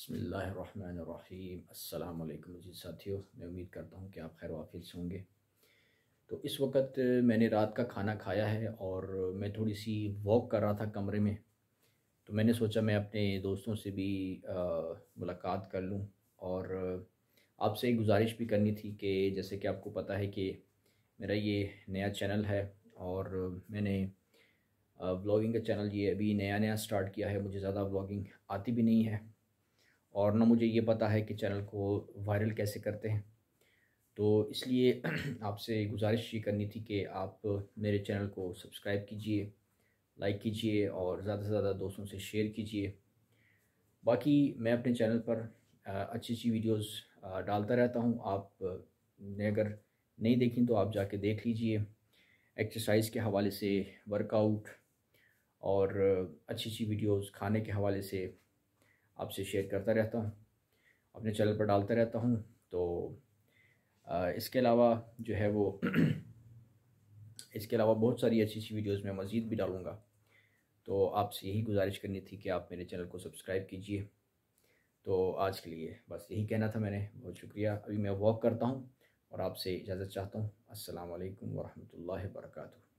बसमीम अल्लाम जी साथियों मैं उम्मीद करता हूँ कि आप खैर वाफिल से होंगे तो इस वक्त मैंने रात का खाना खाया है और मैं थोड़ी सी वॉक कर रहा था कमरे में तो मैंने सोचा मैं अपने दोस्तों से भी आ, मुलाकात कर लूँ और आपसे एक गुजारिश भी करनी थी कि जैसे कि आपको पता है कि मेरा ये नया चैनल है और मैंने ब्लॉगिंग का चैनल ये अभी नया नया स्टार्ट किया है मुझे ज़्यादा ब्लॉगिंग आती भी नहीं है और ना मुझे ये पता है कि चैनल को वायरल कैसे करते हैं तो इसलिए आपसे गुजारिश ये करनी थी कि आप मेरे चैनल को सब्सक्राइब कीजिए लाइक कीजिए और ज़्यादा से ज़्यादा दोस्तों से शेयर कीजिए बाकी मैं अपने चैनल पर अच्छी अच्छी वीडियोस डालता रहता हूँ आप ने अगर नहीं देखी तो आप जाके देख लीजिए एक्सरसाइज के हवाले से वर्कआउट और अच्छी अच्छी वीडियोस खाने के हवाले से आपसे शेयर करता रहता हूँ अपने चैनल पर डालता रहता हूँ तो इसके अलावा जो है वो इसके अलावा बहुत सारी अच्छी अच्छी वीडियोज़ मैं मज़ीद भी डालूँगा तो आपसे यही गुजारिश करनी थी कि आप मेरे चैनल को सब्सक्राइब कीजिए तो आज के लिए बस यही कहना था मैंने बहुत शुक्रिया अभी मैं वॉक करता हूँ और आपसे इजाज़त चाहता हूँ असलकम वरहमल वर्का